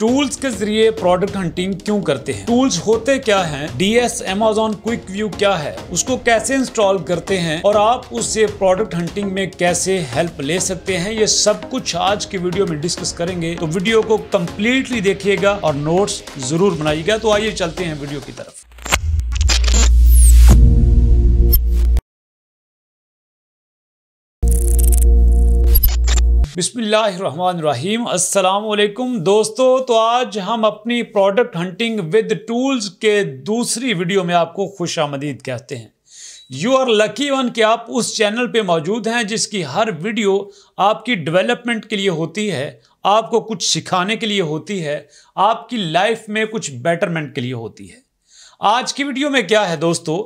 tools के जरिए product hunting क्यों करते हैं टूल्स होते क्या हैं एस एमेजोन क्विक व्यू क्या है उसको कैसे इंस्टॉल करते हैं और आप उससे प्रोडक्ट हंटिंग में कैसे हेल्प ले सकते हैं ये सब कुछ आज के वीडियो में डिस्कस करेंगे तो वीडियो को कम्प्लीटली देखिएगा और नोट्स जरूर बनाइएगा तो आइए चलते हैं वीडियो की तरफ बिस्मिल्लाहिर्रहमानिर्रहीम अस्सलाम वालेकुम दोस्तों तो आज हम अपनी प्रोडक्ट हंटिंग विद टूल्स के दूसरी वीडियो में आपको खुश आमदीद कहते हैं यू आर लकी वन कि आप उस चैनल पे मौजूद हैं जिसकी हर वीडियो आपकी डेवलपमेंट के लिए होती है आपको कुछ सिखाने के लिए होती है आपकी लाइफ में कुछ बेटरमेंट के लिए होती है आज की वीडियो में क्या है दोस्तों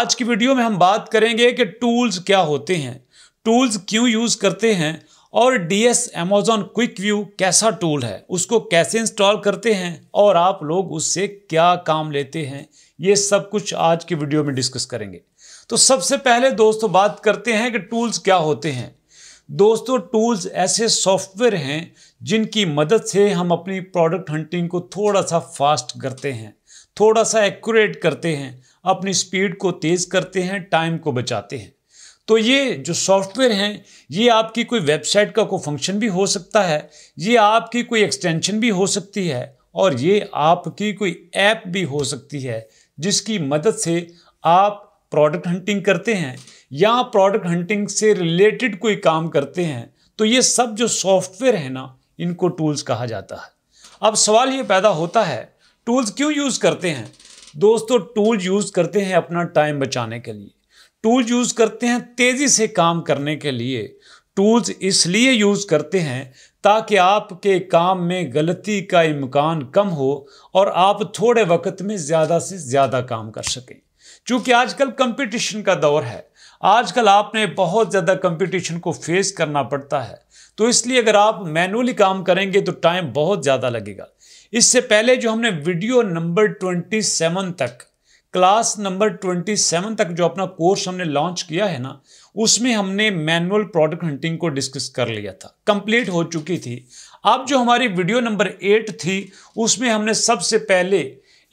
आज की वीडियो में हम बात करेंगे कि टूल्स क्या होते हैं टूल्स क्यों यूज़ करते हैं और D S Amazon quick view कैसा टूल है उसको कैसे इंस्टॉल करते हैं और आप लोग उससे क्या काम लेते हैं ये सब कुछ आज की वीडियो में डिस्कस करेंगे तो सबसे पहले दोस्तों बात करते हैं कि टूल्स क्या होते हैं दोस्तों टूल्स ऐसे सॉफ्टवेयर हैं जिनकी मदद से हम अपनी प्रोडक्ट हंटिंग को थोड़ा सा फास्ट करते हैं थोड़ा सा एक्यूरेट करते हैं अपनी स्पीड को तेज़ करते हैं टाइम को बचाते हैं तो ये जो सॉफ्टवेयर हैं ये आपकी कोई वेबसाइट का कोई फंक्शन भी हो सकता है ये आपकी कोई एक्सटेंशन भी हो सकती है और ये आपकी कोई ऐप भी हो सकती है जिसकी मदद से आप प्रोडक्ट हंटिंग करते हैं या प्रोडक्ट हंटिंग से रिलेटेड कोई काम करते हैं तो ये सब जो सॉफ्टवेयर है ना इनको टूल्स कहा जाता है अब सवाल ये पैदा होता है टूल्स क्यों यूज़ करते हैं दोस्तों टूल यूज़ करते हैं अपना टाइम बचाने के लिए टूल्स यूज़ करते हैं तेज़ी से काम करने के लिए टूल्स इसलिए यूज़ करते हैं ताकि आपके काम में गलती का इम्कान कम हो और आप थोड़े वक्त में ज़्यादा से ज़्यादा काम कर सकें क्योंकि आजकल कंपटीशन का दौर है आजकल आपने बहुत ज़्यादा कंपटीशन को फेस करना पड़ता है तो इसलिए अगर आप मैनुअली काम करेंगे तो टाइम बहुत ज़्यादा लगेगा इससे पहले जो हमने वीडियो नंबर ट्वेंटी सेवन तक क्लास नंबर ट्वेंटी सेवन तक जो अपना कोर्स हमने लॉन्च किया है ना उसमें हमने मैनुअल प्रोडक्ट हंटिंग को डिस्कस कर लिया था कंप्लीट हो चुकी थी अब जो हमारी वीडियो नंबर एट थी उसमें हमने सबसे पहले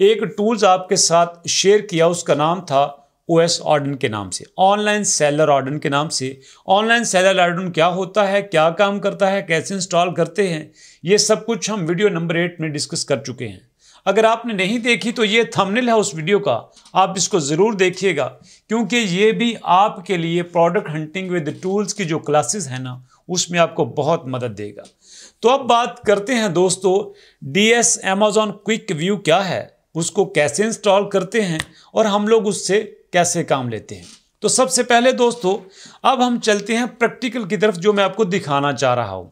एक टूल्स आपके साथ शेयर किया उसका नाम था ओ एस ऑर्डन के नाम से ऑनलाइन सेलर ऑर्डन के नाम से ऑनलाइन सेलर ऑर्डन क्या होता है क्या काम करता है कैसे इंस्टॉल करते हैं ये सब कुछ हम वीडियो नंबर एट में डिस्कस कर चुके हैं अगर आपने नहीं देखी तो ये थंबनेल है उस वीडियो का आप इसको ज़रूर देखिएगा क्योंकि ये भी आपके लिए प्रोडक्ट हंटिंग विद टूल्स की जो क्लासेस है ना उसमें आपको बहुत मदद देगा तो अब बात करते हैं दोस्तों D S Amazon quick view क्या है उसको कैसे इंस्टॉल करते हैं और हम लोग उससे कैसे काम लेते हैं तो सबसे पहले दोस्तों अब हम चलते हैं प्रैक्टिकल की तरफ जो मैं आपको दिखाना चाह रहा हूँ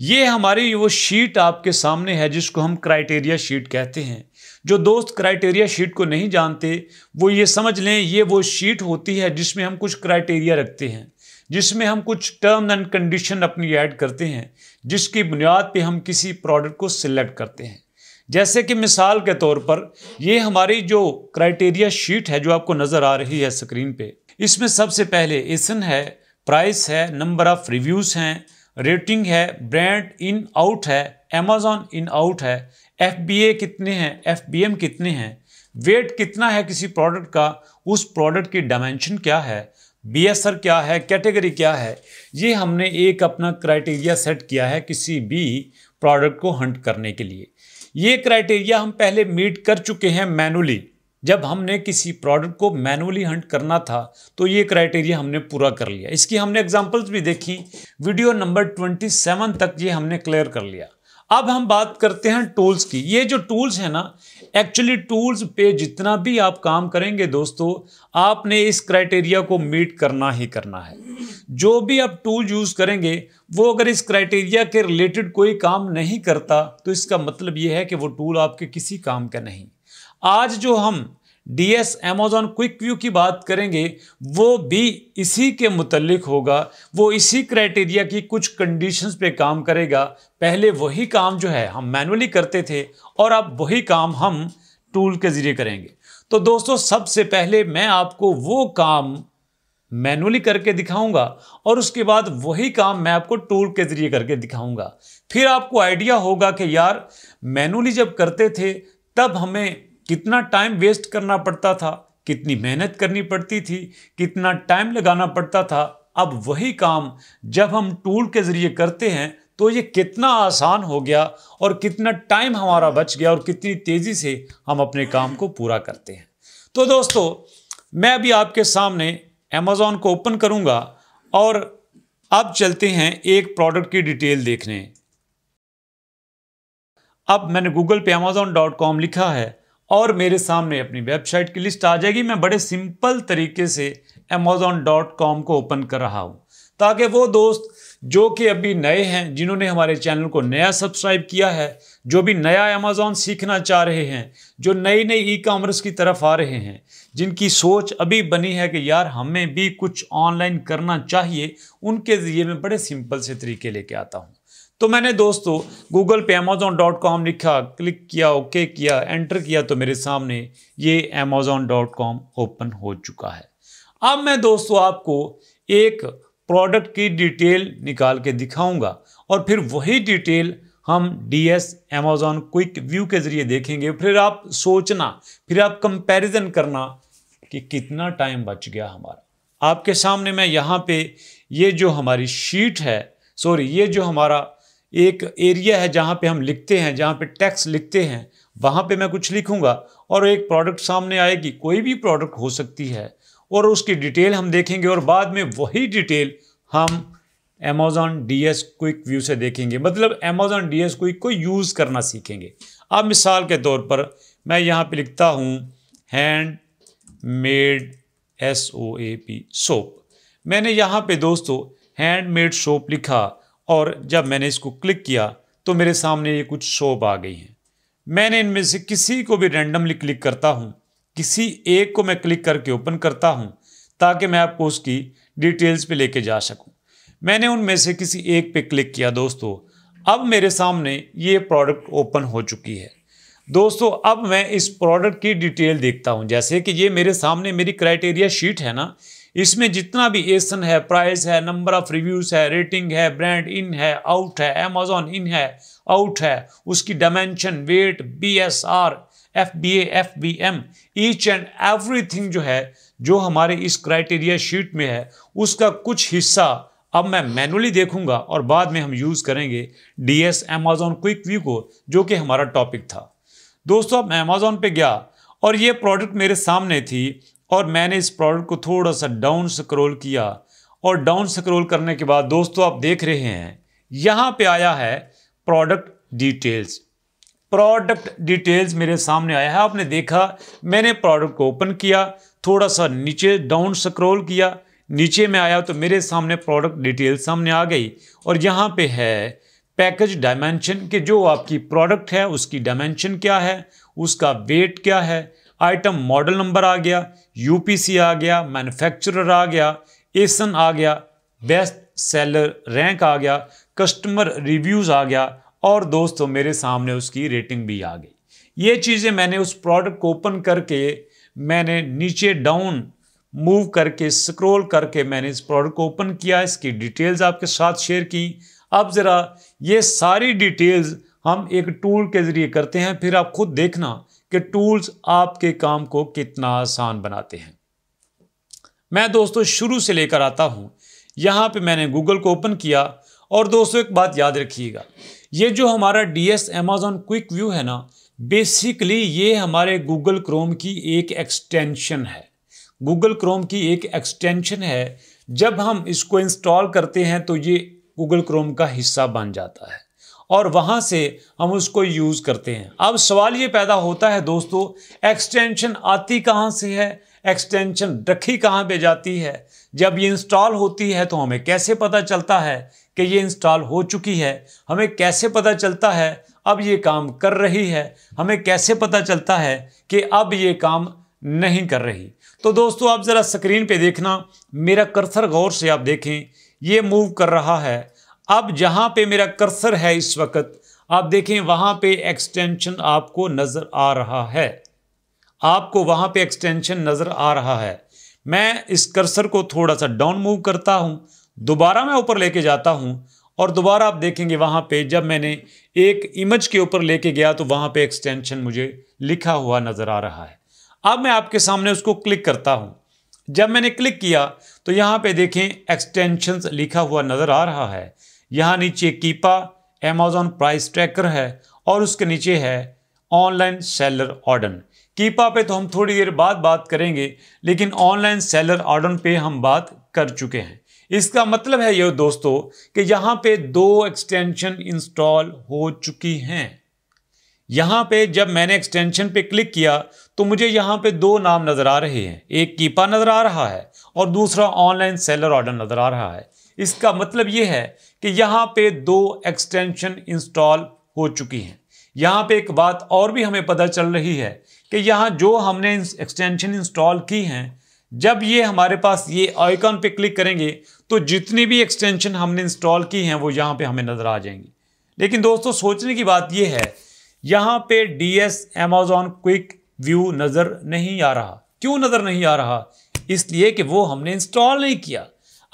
ये हमारी वो शीट आपके सामने है जिसको हम क्राइटेरिया शीट कहते हैं जो दोस्त क्राइटेरिया शीट को नहीं जानते वो ये समझ लें ये वो शीट होती है जिसमें हम कुछ क्राइटेरिया रखते हैं जिसमें हम कुछ टर्म एंड कंडीशन अपनी ऐड करते हैं जिसकी बुनियाद पे हम किसी प्रोडक्ट को सिलेक्ट करते हैं जैसे कि मिसाल के तौर पर ये हमारी जो क्राइटेरिया शीट है जो आपको नज़र आ रही है स्क्रीन पे इसमें सबसे पहले एसन है प्राइस है नंबर ऑफ़ रिव्यूज़ हैं रेटिंग है ब्रांड इन आउट है अमेजोन इन आउट है एफ कितने हैं एफ कितने हैं वेट कितना है किसी प्रोडक्ट का उस प्रोडक्ट की डायमेंशन क्या है बी क्या है कैटेगरी क्या है ये हमने एक अपना क्राइटेरिया सेट किया है किसी भी प्रोडक्ट को हंट करने के लिए ये क्राइटेरिया हम पहले मीट कर चुके हैं मैनुअली जब हमने किसी प्रोडक्ट को मैनुअली हंट करना था तो ये क्राइटेरिया हमने पूरा कर लिया इसकी हमने एग्जाम्पल्स भी देखी वीडियो नंबर ट्वेंटी सेवन तक ये हमने क्लियर कर लिया अब हम बात करते हैं टूल्स की ये जो टूल्स है ना एक्चुअली टूल्स पे जितना भी आप काम करेंगे दोस्तों आपने इस क्राइटेरिया को मीट करना ही करना है जो भी आप टूल यूज़ करेंगे वो अगर इस क्राइटेरिया के रिलेटेड कोई काम नहीं करता तो इसका मतलब ये है कि वो टूल आपके किसी काम का नहीं आज जो हम डीएस अमेजॉन क्विक व्यू की बात करेंगे वो भी इसी के मुतलक होगा वो इसी क्राइटेरिया की कुछ कंडीशंस पे काम करेगा पहले वही काम जो है हम मैनुअली करते थे और अब वही काम हम टूल के ज़रिए करेंगे तो दोस्तों सबसे पहले मैं आपको वो काम मैनुअली करके दिखाऊंगा और उसके बाद वही काम मैं आपको टूल के ज़रिए करके दिखाऊंगा फिर आपको आइडिया होगा कि यार मैनुअली जब करते थे तब हमें कितना टाइम वेस्ट करना पड़ता था कितनी मेहनत करनी पड़ती थी कितना टाइम लगाना पड़ता था अब वही काम जब हम टूल के ज़रिए करते हैं तो ये कितना आसान हो गया और कितना टाइम हमारा बच गया और कितनी तेज़ी से हम अपने काम को पूरा करते हैं तो दोस्तों मैं अभी आपके सामने अमेज़ोन को ओपन करूँगा और अब चलते हैं एक प्रोडक्ट की डिटेल देखने अब मैंने गूगल पे अमेज़ोन डॉट कॉम लिखा है और मेरे सामने अपनी वेबसाइट की लिस्ट आ जाएगी मैं बड़े सिंपल तरीके से अमेजोन डॉट कॉम को ओपन कर रहा हूँ ताकि वो दोस्त जो कि अभी नए हैं जिन्होंने हमारे चैनल को नया सब्सक्राइब किया है जो भी नया अमेजोन सीखना चाह रहे हैं जो नई नई ई कामर्स की तरफ आ रहे हैं जिनकी सोच अभी बनी है कि यार हमें भी कुछ ऑनलाइन करना चाहिए उनके ज़रिए मैं बड़े सिंपल से तरीके लेके आता हूँ तो मैंने दोस्तों गूगल पे अमेजोन डॉट कॉम लिखा क्लिक किया ओके किया एंटर किया तो मेरे सामने ये अमेजोन डॉट कॉम ओपन हो चुका है अब मैं दोस्तों आपको एक प्रोडक्ट की डिटेल निकाल के दिखाऊंगा और फिर वही डिटेल हम D S Amazon quick view के ज़रिए देखेंगे फिर आप सोचना फिर आप कंपेरिजन करना कि कितना टाइम बच गया हमारा आपके सामने मैं यहाँ पे ये जो हमारी शीट है सॉरी ये जो हमारा एक एरिया है जहाँ पे हम लिखते हैं जहाँ पे टैक्स लिखते हैं वहाँ पे मैं कुछ लिखूँगा और एक प्रोडक्ट सामने आएगी कोई भी प्रोडक्ट हो सकती है और उसकी डिटेल हम देखेंगे और बाद में वही डिटेल हम Amazon D S quick view से देखेंगे मतलब अमेज़ॉन डी एस क्विक को यूज़ करना सीखेंगे अब मिसाल के तौर पर मैं यहाँ पे लिखता हूँ handmade S O A P soap मैंने यहाँ पे दोस्तों हैंड मेड सोप लिखा और जब मैंने इसको क्लिक किया तो मेरे सामने ये कुछ शोब आ गई हैं मैंने इनमें से किसी को भी रेंडमली क्लिक करता हूँ किसी एक को मैं क्लिक करके ओपन करता हूँ ताकि मैं आपको उसकी डिटेल्स पे लेके जा सकूँ मैंने उनमें से किसी एक पे क्लिक किया दोस्तों अब मेरे सामने ये प्रोडक्ट ओपन हो चुकी है दोस्तों अब मैं इस प्रोडक्ट की डिटेल देखता हूँ जैसे कि ये मेरे सामने मेरी क्राइटेरिया शीट है ना इसमें जितना भी एसन है प्राइस है नंबर ऑफ रिव्यूज़ है रेटिंग है ब्रांड इन है आउट है अमेजोन इन है आउट है उसकी dimension weight B S R F B F B M each and everything जो है जो हमारे इस क्राइटेरिया शीट में है उसका कुछ हिस्सा अब मैं मैनुअली देखूंगा और बाद में हम यूज़ करेंगे D S Amazon quick view को जो कि हमारा टॉपिक था दोस्तों अब मैं अमेजोन पे गया और ये प्रोडक्ट मेरे सामने थी और मैंने इस प्रोडक्ट को थोड़ा सा डाउन स्क्रोल किया और डाउन स्क्रोल करने के बाद दोस्तों आप देख रहे हैं यहाँ पे आया है प्रोडक्ट डिटेल्स प्रोडक्ट डिटेल्स मेरे सामने आया है आपने देखा मैंने प्रोडक्ट को ओपन किया थोड़ा सा नीचे डाउन स्क्रोल किया नीचे में आया तो मेरे सामने प्रोडक्ट डिटेल्स सामने आ गई और यहाँ पे है पैकेज डायमेंशन के जो आपकी प्रोडक्ट है उसकी डायमेंशन क्या है उसका वेट क्या है आइटम मॉडल नंबर आ गया यूपीसी आ गया मैन्युफैक्चरर आ गया एसन आ गया बेस्ट सेलर रैंक आ गया कस्टमर रिव्यूज़ आ गया और दोस्तों मेरे सामने उसकी रेटिंग भी आ गई ये चीज़ें मैंने उस प्रोडक्ट को ओपन करके मैंने नीचे डाउन मूव करके स्क्रॉल करके मैंने इस प्रोडक्ट को ओपन किया इसकी डिटेल्स आपके साथ शेयर की अब ज़रा ये सारी डिटेल्स हम एक टूल के ज़रिए करते हैं फिर आप खुद देखना कि टूल्स आपके काम को कितना आसान बनाते हैं मैं दोस्तों शुरू से लेकर आता हूँ यहाँ पे मैंने गूगल को ओपन किया और दोस्तों एक बात याद रखिएगा ये जो हमारा D S Amazon quick view है ना बेसिकली ये हमारे गूगल क्रोम की एक एक्सटेंशन है गूगल क्रोम की एक एक्सटेंशन है जब हम इसको इंस्टॉल करते हैं तो ये गूगल क्रोम का हिस्सा बन जाता है और वहाँ से हम उसको यूज़ करते हैं अब सवाल ये पैदा होता है दोस्तों एक्सटेंशन आती कहाँ से है एक्सटेंशन रखी कहाँ पे जाती है जब ये इंस्टॉल होती है तो हमें कैसे पता चलता है कि ये इंस्टॉल हो चुकी है हमें कैसे पता चलता है अब ये काम कर रही है हमें कैसे पता चलता है कि अब ये काम नहीं कर रही तो दोस्तों आप ज़रा स्क्रीन पे देखना मेरा कर्सर गौर से आप देखें ये मूव कर रहा है अब जहां पे मेरा कर्सर है इस वक्त आप देखें वहां पे एक्सटेंशन आपको नज़र आ रहा है आपको वहां पे एक्सटेंशन नज़र आ रहा है मैं इस कर्सर को थोड़ा सा डाउन मूव करता हूं दोबारा मैं ऊपर लेके जाता हूँ और दोबारा आप देखेंगे वहां पे जब मैंने एक इमेज के ऊपर लेके गया तो वहां पे एक्सटेंशन मुझे लिखा हुआ नज़र आ रहा है अब मैं आपके सामने उसको क्लिक करता हूं जब मैंने क्लिक किया तो यहां पे देखें एक्सटेंशन लिखा हुआ नज़र आ रहा है यहाँ नीचे कीपा एमेजोन प्राइस ट्रैकर है और उसके नीचे है ऑनलाइन सेलर ऑर्डन कीपा पे तो हम थोड़ी देर बाद बात करेंगे लेकिन ऑनलाइन सेलर ऑर्डर पे हम बात कर चुके हैं इसका मतलब है ये दोस्तों कि यहाँ पे दो एक्सटेंशन इंस्टॉल हो चुकी हैं यहाँ पे जब मैंने एक्सटेंशन पे क्लिक किया तो मुझे यहाँ पे दो नाम नज़र आ रहे हैं एक कीपा नज़र आ रहा है और दूसरा ऑनलाइन सेलर ऑर्डर नज़र आ रहा है इसका मतलब ये है कि यहां पे दो एक्सटेंशन इंस्टॉल हो चुकी हैं यहां पे एक बात और भी हमें पता चल रही है कि यहां जो हमने एक्सटेंशन इंस्टॉल की हैं जब ये हमारे पास ये आइकॉन पे क्लिक करेंगे तो जितनी भी एक्सटेंशन हमने इंस्टॉल की हैं वो यहाँ पे हमें नज़र आ जाएंगी लेकिन दोस्तों सोचने की बात ये है यहाँ पे D S Amazon quick view नज़र नहीं आ रहा क्यों नज़र नहीं आ रहा इसलिए कि वो हमने इंस्टॉल नहीं किया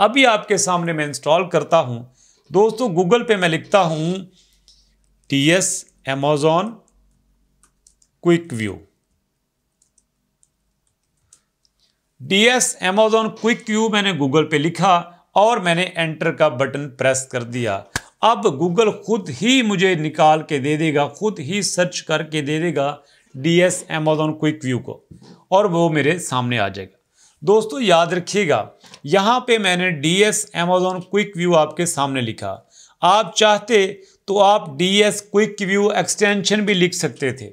अभी आपके सामने मैं इंस्टॉल करता हूँ दोस्तों गूगल पे मैं लिखता हूं T S Amazon quick view DS Amazon quick view मैंने गूगल पे लिखा और मैंने एंटर का बटन प्रेस कर दिया अब गूगल खुद ही मुझे निकाल के दे देगा खुद ही सर्च करके दे देगा डीएस एमेजॉन क्विक व्यू को और वो मेरे सामने आ जाएगा दोस्तों याद रखिएगा यहाँ पे मैंने D S Amazon quick view आपके सामने लिखा आप चाहते तो आप D S quick view extension भी लिख सकते थे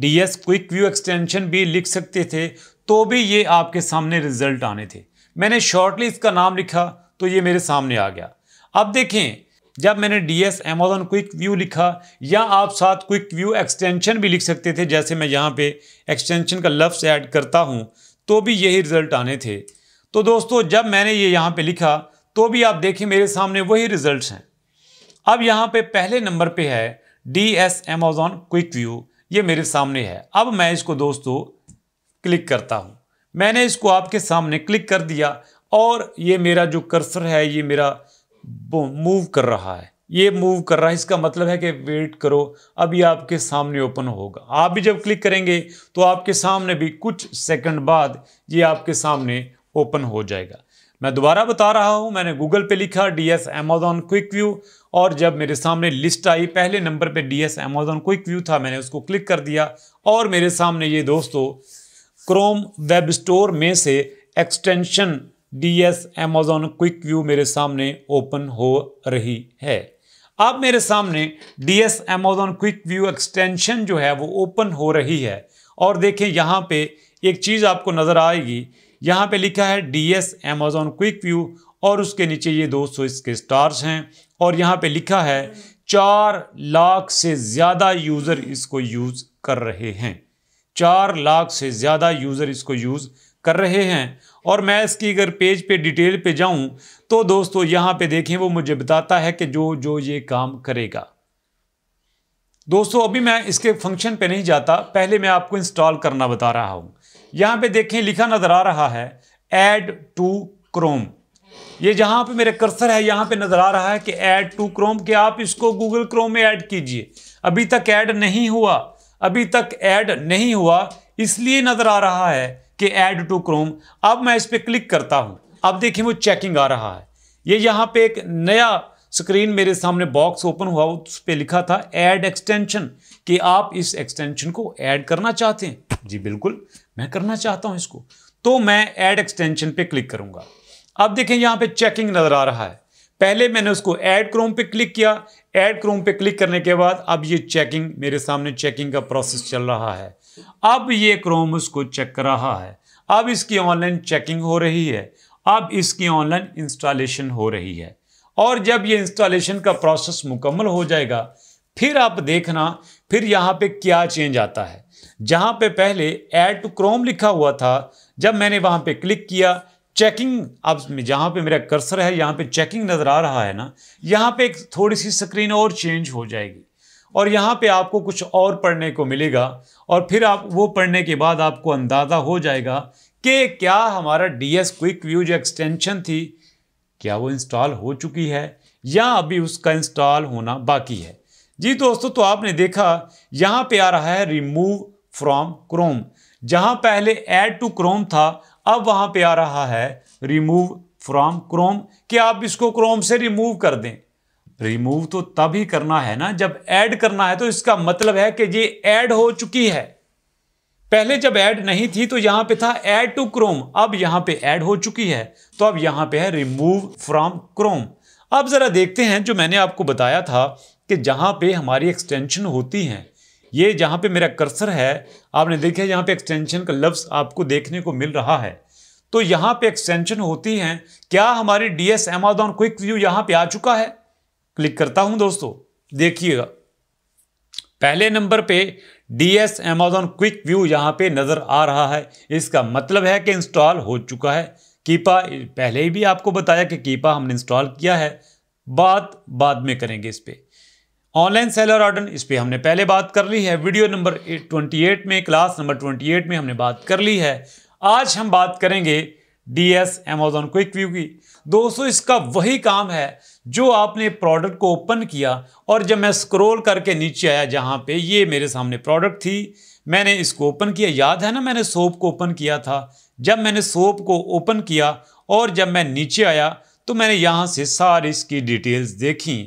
D S quick view extension भी लिख सकते थे तो भी ये आपके सामने रिजल्ट आने थे मैंने शॉर्टली इसका नाम लिखा तो ये मेरे सामने आ गया अब देखें जब मैंने D S Amazon quick view लिखा या आप साथ क्विक व्यू एक्सटेंशन भी लिख सकते थे जैसे मैं यहाँ पे एक्सटेंशन का लफ्स ऐड करता हूँ तो भी यही रिजल्ट आने थे तो दोस्तों जब मैंने ये यहाँ पे लिखा तो भी आप देखें मेरे सामने वही रिजल्ट हैं अब यहाँ पे पहले नंबर पे है D S Amazon quick view ये मेरे सामने है अब मैं इसको दोस्तों क्लिक करता हूँ मैंने इसको आपके सामने क्लिक कर दिया और ये मेरा जो कर्सर है ये मेरा मूव कर रहा है ये मूव कर रहा है इसका मतलब है कि वेट करो अभी आपके सामने ओपन होगा आप भी जब क्लिक करेंगे तो आपके सामने भी कुछ सेकंड बाद ये आपके सामने ओपन हो जाएगा मैं दोबारा बता रहा हूँ मैंने गूगल पे लिखा D S Amazon quick view और जब मेरे सामने लिस्ट आई पहले नंबर पे D S Amazon quick view था मैंने उसको क्लिक कर दिया और मेरे सामने ये दोस्तों क्रोम वेब स्टोर में से extension D S Amazon quick view मेरे सामने ओपन हो रही है अब मेरे सामने D S Amazon quick view extension जो है वो ओपन हो रही है और देखें यहाँ पे एक चीज़ आपको नज़र आएगी यहाँ पे लिखा है D S Amazon quick view और उसके नीचे ये दो सौ इसके स्टार्स हैं और यहाँ पे लिखा है चार लाख से ज़्यादा यूज़र इसको यूज़ कर रहे हैं चार लाख से ज़्यादा यूज़र इसको यूज़ कर रहे हैं और मैं इसकी अगर पेज पे डिटेल पे जाऊं तो दोस्तों यहाँ पे देखें वो मुझे बताता है कि जो जो ये काम करेगा दोस्तों अभी मैं इसके फंक्शन पे नहीं जाता पहले मैं आपको इंस्टॉल करना बता रहा हूँ यहाँ पे देखें लिखा नज़र आ रहा है एड टू क्रोम ये जहां पे मेरे कर्सर है यहां पे नज़र आ रहा है कि एड टू क्रोम कि आप इसको गूगल क्रोम में ऐड कीजिए अभी तक ऐड नहीं हुआ अभी तक ऐड नहीं हुआ इसलिए नज़र आ रहा है कि एड टू क्रोम अब मैं इस पर क्लिक करता हूं अब देखिए वो चेकिंग आ रहा है ये यहां पे एक नया स्क्रीन मेरे सामने बॉक्स ओपन हुआ उस पर लिखा था ऐड एक्सटेंशन कि आप इस एक्सटेंशन को ऐड करना चाहते हैं जी बिल्कुल मैं करना चाहता हूं इसको तो मैं ऐड एक्सटेंशन पे क्लिक करूंगा अब देखें यहां पे चेकिंग नज़र आ रहा है पहले मैंने उसको ऐड क्रोम पे क्लिक किया ऐड क्रोम पे क्लिक करने के बाद अब ये चेकिंग मेरे सामने चेकिंग का प्रोसेस चल रहा है अब ये क्रोम उसको चेक कर रहा है अब इसकी ऑनलाइन चेकिंग हो रही है अब इसकी ऑनलाइन इंस्टॉलेशन हो रही है और जब ये इंस्टॉलेशन का प्रोसेस मुकम्मल हो जाएगा फिर आप देखना फिर यहाँ पे क्या चेंज आता है जहां पे पहले ऐड टू क्रोम लिखा हुआ था जब मैंने वहां पे क्लिक किया चेकिंग अब जहाँ पे मेरा कर्सर है यहाँ पे चेकिंग नज़र आ रहा है ना यहाँ पे एक थोड़ी सी स्क्रीन और चेंज हो जाएगी और यहाँ पे आपको कुछ और पढ़ने को मिलेगा और फिर आप वो पढ़ने के बाद आपको अंदाज़ा हो जाएगा कि क्या हमारा डी एस क्विक व्यू जो एक्सटेंशन थी क्या वो इंस्टॉल हो चुकी है या अभी उसका इंस्टॉल होना बाकी है जी दोस्तों तो आपने देखा यहाँ पे आ रहा है रिमूव फ्रॉम क्रोम जहां पहले एड टू क्रोम था अब वहां पे आ रहा है रिमूव फ्रॉम क्रोम कि आप इसको क्रोम से रिमूव कर दें रिमूव तो तब ही करना है ना जब ऐड करना है तो इसका मतलब है कि ये ऐड हो चुकी है पहले जब ऐड नहीं थी तो यहां पे था ऐड टू क्रोम अब यहां पे ऐड हो चुकी है तो अब यहां पे है रिमूव फ्रॉम क्रोम अब जरा देखते हैं जो मैंने आपको बताया था कि जहां पे हमारी एक्सटेंशन होती हैं ये जहाँ पे मेरा कर्सर है आपने देखा यहाँ पे एक्सटेंशन का लफ्ज़ आपको देखने को मिल रहा है तो यहाँ पे एक्सटेंशन होती हैं क्या हमारी D S Amazon quick view यहाँ पे आ चुका है क्लिक करता हूँ दोस्तों देखिएगा पहले नंबर पे D S Amazon quick view यहाँ पे नज़र आ रहा है इसका मतलब है कि इंस्टॉल हो चुका है कीपा पहले ही भी आपको बताया कि कीपा हमने इंस्टॉल किया है बात बाद में करेंगे इस पर ऑनलाइन सेलर ऑर्डर इस पर हमने पहले बात कर ली है वीडियो नंबर 28 में क्लास नंबर 28 में हमने बात कर ली है आज हम बात करेंगे D S Amazon quick view की दोस्तों इसका वही काम है जो आपने प्रोडक्ट को ओपन किया और जब मैं स्क्रॉल करके नीचे आया जहाँ पे ये मेरे सामने प्रोडक्ट थी मैंने इसको ओपन किया याद है ना मैंने सोप को ओपन किया था जब मैंने सोप को ओपन किया और जब मैं नीचे आया तो मैंने यहाँ से सारी इसकी डिटेल्स देखी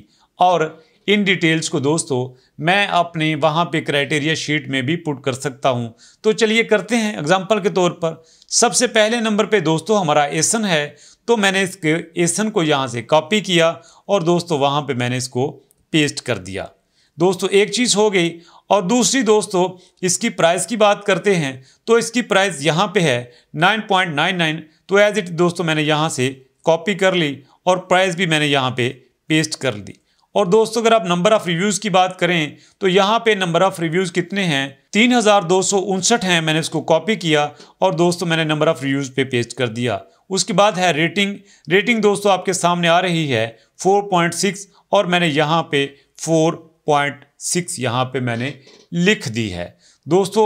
और इन डिटेल्स को दोस्तों मैं अपने वहाँ पे क्राइटेरिया शीट में भी पुट कर सकता हूँ तो चलिए करते हैं एग्जाम्पल के तौर पर सबसे पहले नंबर पे दोस्तों हमारा एसन है तो मैंने इसके एसन को यहाँ से कॉपी किया और दोस्तों वहाँ पे मैंने इसको पेस्ट कर दिया दोस्तों एक चीज़ हो गई और दूसरी दोस्तों इसकी प्राइस की बात करते हैं तो इसकी प्राइस यहाँ पर है नाइन तो एज इट दोस्तों मैंने यहाँ से कॉपी कर ली और प्राइस भी मैंने यहाँ पे पेस्ट कर दी और दोस्तों अगर आप नंबर ऑफ़ रिव्यूज़ की बात करें तो यहाँ पे नंबर ऑफ़ रिव्यूज़ कितने हैं तीन हज़ार दो सौ उनसठ हैं मैंने इसको कॉपी किया और दोस्तों मैंने नंबर ऑफ़ रिव्यूज़ पे पेस्ट कर दिया उसके बाद है रेटिंग रेटिंग दोस्तों आपके सामने आ रही है फोर पॉइंट सिक्स और मैंने यहाँ पे सिक्स यहाँ पे मैंने लिख दी है दोस्तों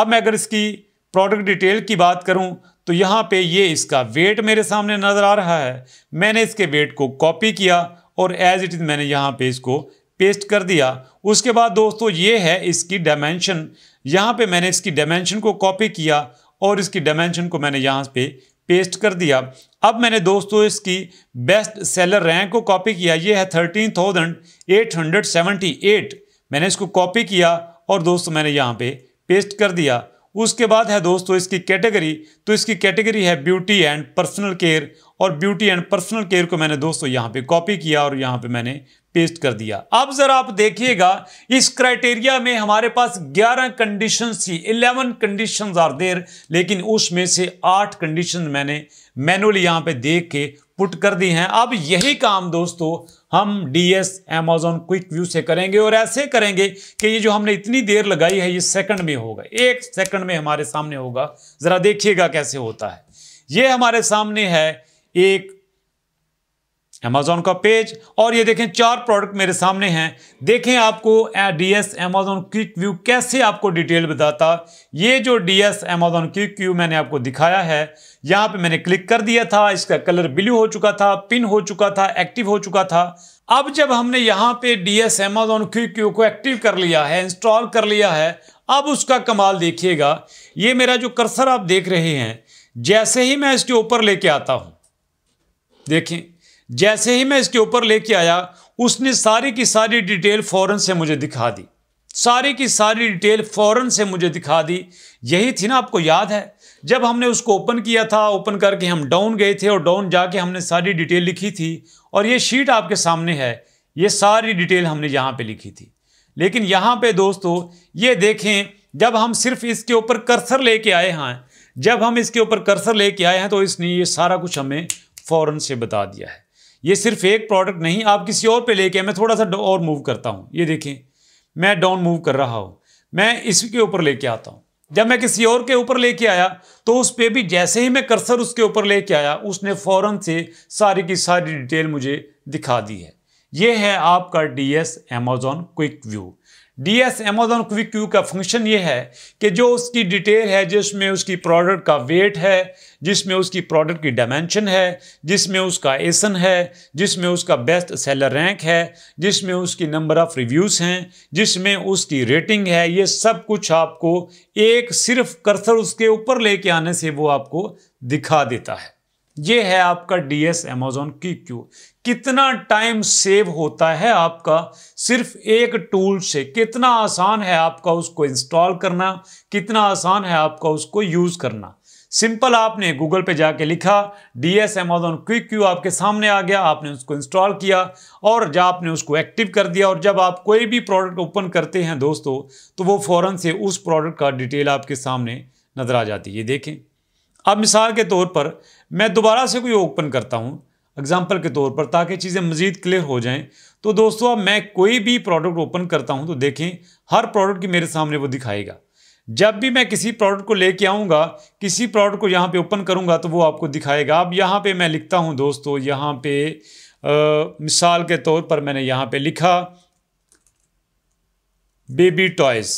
अब मैं अगर इसकी प्रोडक्ट डिटेल की बात करूँ तो यहाँ पे ये इसका वेट मेरे सामने नज़र आ रहा है मैंने इसके वेट को कॉपी किया और एज इट इज़ मैंने यहाँ पे इसको पेस्ट कर दिया उसके बाद दोस्तों ये है इसकी डायमेंशन यहाँ पे मैंने इसकी डायमेंशन को कॉपी किया और इसकी डायमेंशन को मैंने यहाँ पे पेस्ट कर दिया अब मैंने दोस्तों इसकी बेस्ट सेलर रैंक को कॉपी किया ये है thirteen thousand eight hundred seventy eight मैंने इसको कॉपी किया और दोस्तों मैंने यहाँ पे पेस्ट कर दिया उसके बाद है दोस्तों इसकी कैटेगरी तो इसकी कैटेगरी है ब्यूटी एंड पर्सनल केयर और ब्यूटी एंड पर्सनल केयर को मैंने दोस्तों यहाँ पे कॉपी किया और यहाँ पे मैंने पेस्ट कर दिया अब जरा आप देखिएगा इस क्राइटेरिया में हमारे पास 11 कंडीशन थी 11 कंडीशन आर देर लेकिन उसमें से आठ कंडीशन मैंने मैनुअली यहाँ पे देख के पुट कर दी हैं अब यही काम दोस्तों हम डीएस अमेजोन क्विक व्यू से करेंगे और ऐसे करेंगे कि ये जो हमने इतनी देर लगाई है ये सेकंड में होगा एक सेकंड में हमारे सामने होगा ज़रा देखिएगा कैसे होता है ये हमारे सामने है एक अमेज़ॉन का पेज और ये देखें चार प्रोडक्ट मेरे सामने हैं देखें आपको D S Amazon quick view कैसे आपको डिटेल बताता ये जो D S Amazon quick view मैंने आपको दिखाया है यहाँ पे मैंने क्लिक कर दिया था इसका कलर ब्लू हो चुका था पिन हो चुका था एक्टिव हो चुका था अब जब हमने यहाँ पे D S Amazon quick view को एक्टिव कर लिया है इंस्टॉल कर लिया है अब उसका कमाल देखिएगा ये मेरा जो कर्सर आप देख रहे हैं जैसे ही मैं इसके ऊपर लेके आता हूँ देखें जैसे ही मैं इसके ऊपर लेके आया उसने सारी की सारी डिटेल फ़ौरन से मुझे दिखा दी सारी की सारी डिटेल फ़ौरन से मुझे दिखा दी यही थी ना आपको याद है जब हमने उसको ओपन किया था ओपन करके हम डाउन गए थे और डाउन जाके हमने सारी डिटेल लिखी थी और ये शीट आपके सामने है ये सारी डिटेल हमने यहाँ पे लिखी थी लेकिन यहाँ पे दोस्तों ये देखें जब हम सिर्फ इसके ऊपर कर्सर लेके आए हैं जब हम इसके ऊपर कर्सर लेके आए हैं तो इसने ये सारा कुछ हमें फ़ौरन से बता दिया है ये सिर्फ एक प्रोडक्ट नहीं आप किसी और पे लेके मैं थोड़ा सा और मूव करता हूँ ये देखें मैं डाउन मूव कर रहा हूँ मैं इसके ऊपर लेके आता हूँ जब मैं किसी और के ऊपर लेके आया तो उस पर भी जैसे ही मैं कर्सर उसके ऊपर लेके आया उसने फ़ौरन से सारी की सारी डिटेल मुझे दिखा दी है ये है आपका D S Amazon quick view D S Amazon quick Q का फंक्शन ये है कि जो उसकी डिटेल है जिसमें उसकी प्रोडक्ट का वेट है जिसमें उसकी प्रोडक्ट की डायमेंशन है जिसमें उसका एसन है जिसमें उसका बेस्ट सेलर रैंक है जिसमें उसकी नंबर ऑफ़ रिव्यूज़ हैं जिसमें उसकी रेटिंग है ये सब कुछ आपको एक सिर्फ कर्सर उसके ऊपर लेके आने से वो आपको दिखा देता है ये है आपका डी एस एमेजोन की क्यू कितना टाइम सेव होता है आपका सिर्फ एक टूल से कितना आसान है आपका उसको इंस्टॉल करना कितना आसान है आपका उसको यूज़ करना सिंपल आपने गूगल पे जाके लिखा D S Amazon quick Q आपके सामने आ गया आपने उसको इंस्टॉल किया और जब आपने उसको एक्टिव कर दिया और जब आप कोई भी प्रोडक्ट ओपन करते हैं दोस्तों तो वो फ़ौरन से उस प्रोडक्ट का डिटेल आपके सामने नज़र आ जाती है देखें अब मिसाल के तौर पर मैं दोबारा से कोई ओपन करता हूँ एग्जाम्पल के तौर पर ताकि चीज़ें मज़ीद क्लियर हो जाएँ तो दोस्तों अब मैं कोई भी प्रोडक्ट ओपन करता हूँ तो देखें हर प्रोडक्ट की मेरे सामने वो दिखाएगा जब भी मैं किसी प्रोडक्ट को लेके आऊँगा किसी प्रोडक्ट को यहाँ पे ओपन करूँगा तो वो आपको दिखाएगा अब यहाँ पे मैं लिखता हूँ दोस्तों यहाँ पे आ, मिसाल के तौर पर मैंने यहाँ पे लिखा बेबी टॉयज़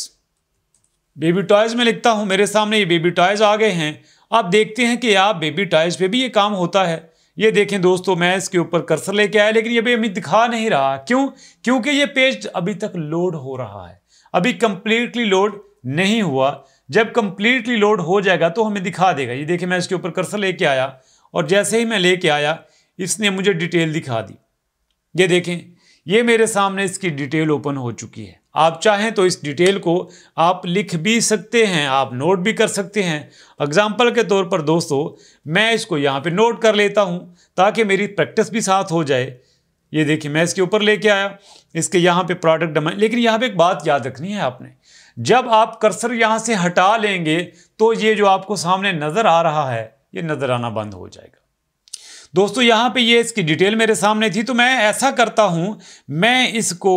बेबी टॉयज़ में लिखता हूँ मेरे सामने ये बेबी टॉयज़ आ गए हैं आप देखते हैं कि आप बेबी टॉयज़ पे भी ये काम होता है ये देखें दोस्तों मैं इसके ऊपर कर्सर लेके आया लेकिन ये अभी अभी दिखा नहीं रहा क्यों क्योंकि ये पेज अभी तक लोड हो रहा है अभी कंप्लीटली लोड नहीं हुआ जब कंप्लीटली लोड हो जाएगा तो हमें दिखा देगा ये देखें मैं इसके ऊपर कर्सर लेके आया और जैसे ही मैं लेके आया इसने मुझे डिटेल दिखा दी ये देखें ये मेरे सामने इसकी डिटेल ओपन हो चुकी है आप चाहें तो इस डिटेल को आप लिख भी सकते हैं आप नोट भी कर सकते हैं एग्ज़ाम्पल के तौर पर दोस्तों मैं इसको यहाँ पे नोट कर लेता हूँ ताकि मेरी प्रैक्टिस भी साथ हो जाए ये देखिए मैं इसके ऊपर लेके आया इसके यहाँ पे प्रोडक्ट डोमेन लेकिन यहाँ पे एक बात याद रखनी है आपने जब आप कर्सर यहाँ से हटा लेंगे तो ये जो आपको सामने नज़र आ रहा है ये नज़र आना बंद हो जाएगा दोस्तों यहाँ पे ये इसकी डिटेल मेरे सामने थी तो मैं ऐसा करता हूँ मैं इसको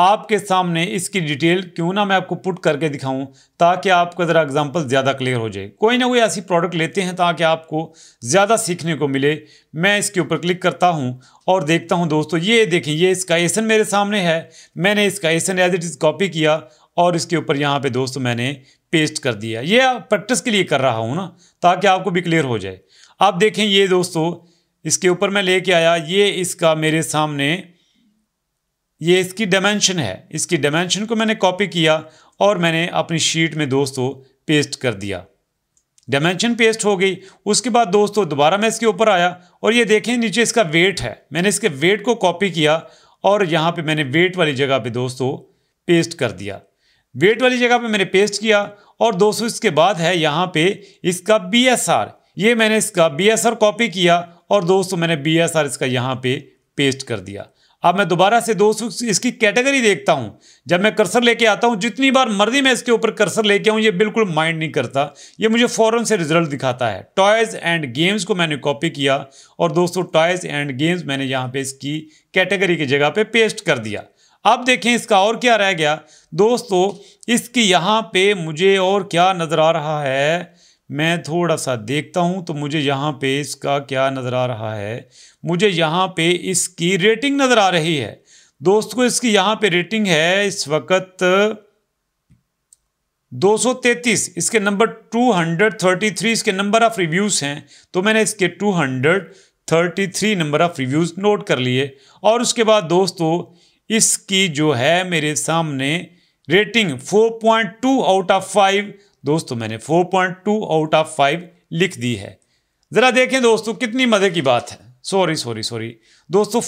आपके सामने इसकी डिटेल क्यों ना मैं आपको पुट करके दिखाऊं ताकि आपका ज़रा एग्जांपल ज़्यादा क्लियर हो जाए कोई ना कोई ऐसी प्रोडक्ट लेते हैं ताकि आपको ज़्यादा सीखने को मिले मैं इसके ऊपर क्लिक करता हूं और देखता हूं दोस्तों ये देखें ये इसका एसन मेरे सामने है मैंने इसका ASIN as it is copy किया और इसके ऊपर यहाँ पर दोस्तों मैंने पेस्ट कर दिया ये प्रैक्टिस के लिए कर रहा हूँ ना ताकि आपको भी क्लियर हो जाए आप देखें ये दोस्तों इसके ऊपर मैं ले आया ये इसका मेरे सामने ये इसकी डायमेंशन है इसकी डायमेंशन को मैंने कॉपी किया और मैंने अपनी शीट में दोस्तों पेस्ट कर दिया डायमेंशन पेस्ट हो गई उसके बाद दोस्तों दोबारा मैं इसके ऊपर आया और ये देखें नीचे इसका वेट है मैंने इसके वेट को कॉपी किया और यहाँ पे मैंने वेट वाली जगह पे दोस्तों पेस्ट कर दिया वेट वाली जगह पे मैंने पेस्ट किया और दोस्तों इसके बाद है यहाँ पे इसका बी ये मैंने इसका बी कॉपी किया और दोस्तों मैंने बी इसका यहाँ पे पेस्ट कर दिया अब मैं दोबारा से दोस्तों इसकी कैटेगरी देखता हूँ जब मैं कर्सर लेके आता हूँ जितनी बार मर्जी मैं इसके ऊपर कर्सर लेके आऊँ ये बिल्कुल माइंड नहीं करता ये मुझे फ़ौरन से रिजल्ट दिखाता है टॉयज़ एंड गेम्स को मैंने कॉपी किया और दोस्तों टॉयज़ एंड गेम्स मैंने यहाँ पे इसकी कैटेगरी की जगह पे पेस्ट कर दिया अब देखें इसका और क्या रह गया दोस्तों इसकी यहाँ पे मुझे और क्या नज़र आ रहा है मैं थोड़ा सा देखता हूँ तो मुझे यहाँ पे इसका क्या नज़र आ रहा है मुझे यहाँ पे इसकी रेटिंग नज़र आ रही है दोस्तों इसकी यहाँ पे रेटिंग है इस वक्त 233 इसके नंबर 233 इसके नंबर ऑफ़ रिव्यूज़ हैं तो मैंने इसके 233 नंबर ऑफ़ रिव्यूज़ नोट कर लिए और उसके बाद दोस्तों इसकी जो है मेरे सामने रेटिंग 4.2 आउट ऑफ दोस्तों मैंने 4.2 आउट ऑफ 5 लिख दी है ज़रा देखें दोस्तों कितनी मज़े की बात है सॉरी सॉरी सॉरी दोस्तों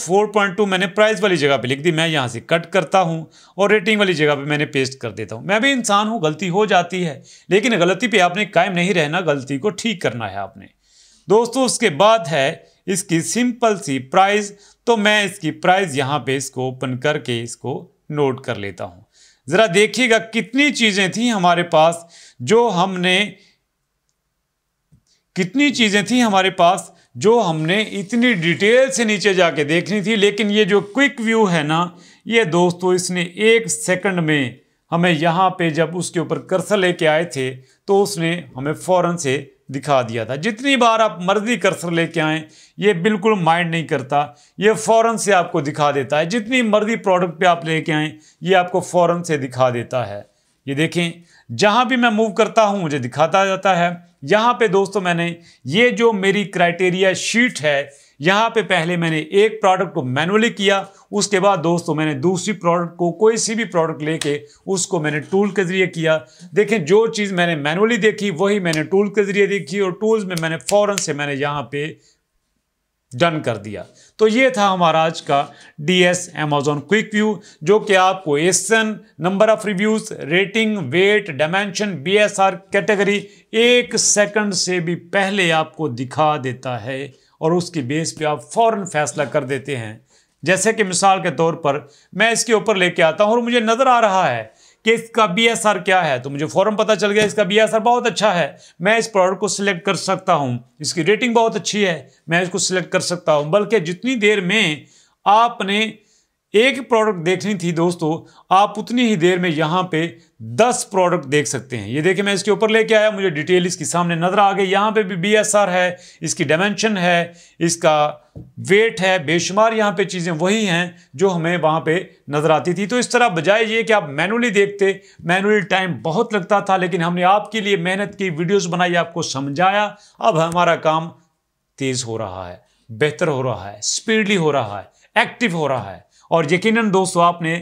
4.2 मैंने प्राइस वाली जगह पे लिख दी मैं यहाँ से कट करता हूँ और रेटिंग वाली जगह पे मैंने पेस्ट कर देता हूँ मैं भी इंसान हूँ गलती हो जाती है लेकिन गलती पे आपने कायम नहीं रहना गलती को ठीक करना है आपने दोस्तों उसके बाद है इसकी सिंपल सी प्राइस तो मैं इसकी प्राइस यहाँ पे इसको ओपन करके इसको नोट कर लेता हूँ ज़रा देखिएगा कितनी चीज़ें थी हमारे पास जो हमने कितनी चीज़ें थी हमारे पास जो हमने इतनी डिटेल से नीचे जाके देखनी थी लेकिन ये जो क्विक व्यू है ना ये दोस्तों इसने एक सेकंड में हमें यहाँ पे जब उसके ऊपर कर्सर लेके आए थे तो उसने हमें फ़ौरन से दिखा दिया था जितनी बार आप मर्जी कर्सर लेके आए ये बिल्कुल माइंड नहीं करता ये फ़ौरन से आपको दिखा देता है जितनी मर्जी प्रोडक्ट पे आप लेके आए ये आपको फ़ौरन से दिखा देता है ये देखें जहाँ भी मैं मूव करता हूँ मुझे दिखाता जाता है यहाँ पे दोस्तों मैंने ये जो मेरी क्राइटेरिया शीट है यहाँ पे पहले मैंने एक प्रोडक्ट को मैनुअली किया उसके बाद दोस्तों मैंने दूसरी प्रोडक्ट को कोई सी भी प्रोडक्ट लेके उसको मैंने टूल के ज़रिए किया देखें जो चीज़ मैंने मैनुअली देखी वही मैंने टूल के ज़रिए देखी और टूल्स में मैंने फ़ौरन से मैंने यहाँ पे डन कर दिया तो ये था हमारा आज का D S Amazon quick view जो कि आपको ASIN number of reviews rating weight dimension B S R category एक सेकंड से भी पहले आपको दिखा देता है और उसकी बेस पे आप फौरन फैसला कर देते हैं जैसे कि मिसाल के तौर पर मैं इसके ऊपर लेके आता हूँ और मुझे नज़र आ रहा है कि इसका बी क्या है तो मुझे फ़ौरन पता चल गया इसका बी बहुत अच्छा है मैं इस प्रोडक्ट को सिलेक्ट कर सकता हूँ इसकी रेटिंग बहुत अच्छी है मैं इसको सिलेक्ट कर सकता हूँ बल्कि जितनी देर में आपने एक प्रोडक्ट देखनी थी दोस्तों आप उतनी ही देर में यहाँ पे 10 प्रोडक्ट देख सकते हैं ये देखिए मैं इसके ऊपर लेके आया मुझे डिटेल इसकी सामने नज़र आ गई यहाँ पे भी आर है इसकी डायमेंशन है इसका वेट है बेशुमार यहाँ पे चीज़ें वही हैं जो हमें वहाँ पे नज़र आती थी तो इस तरह बजाय ये कि आप मैनुअली देखते मैनुअली टाइम बहुत लगता था लेकिन हमने आपके लिए मेहनत की वीडियोज़ बनाई आपको समझाया अब हमारा काम तेज़ हो रहा है बेहतर हो रहा है स्पीडली हो रहा है एक्टिव हो रहा है और यकीनन दोस्तों आपने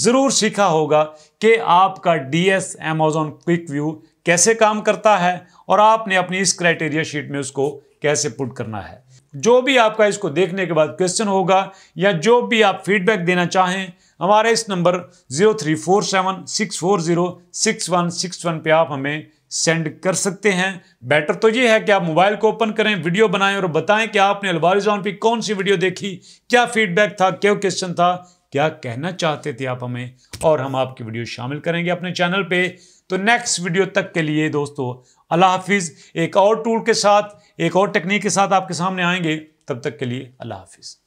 ज़रूर सीखा होगा कि आपका D S Amazon quick view कैसे काम करता है और आपने अपनी इस क्राइटेरिया शीट में उसको कैसे पुट करना है जो भी आपका इसको देखने के बाद क्वेश्चन होगा या जो भी आप फीडबैक देना चाहें हमारे इस number zero three four seven six four zero six one six one पर आप हमें सेंड कर सकते हैं बेटर तो ये है कि आप मोबाइल को ओपन करें वीडियो बनाएं और बताएं कि आपने अलवारिजॉन पे कौन सी वीडियो देखी क्या फीडबैक था क्या क्वेश्चन था क्या कहना चाहते थे आप हमें और हम आपकी वीडियो शामिल करेंगे अपने चैनल पे तो नेक्स्ट वीडियो तक के लिए दोस्तों अल्लाह हाफिज़ एक और टूल के साथ एक और टेक्निक के साथ आपके सामने आएंगे तब तक के लिए अल्लाह हाफिज़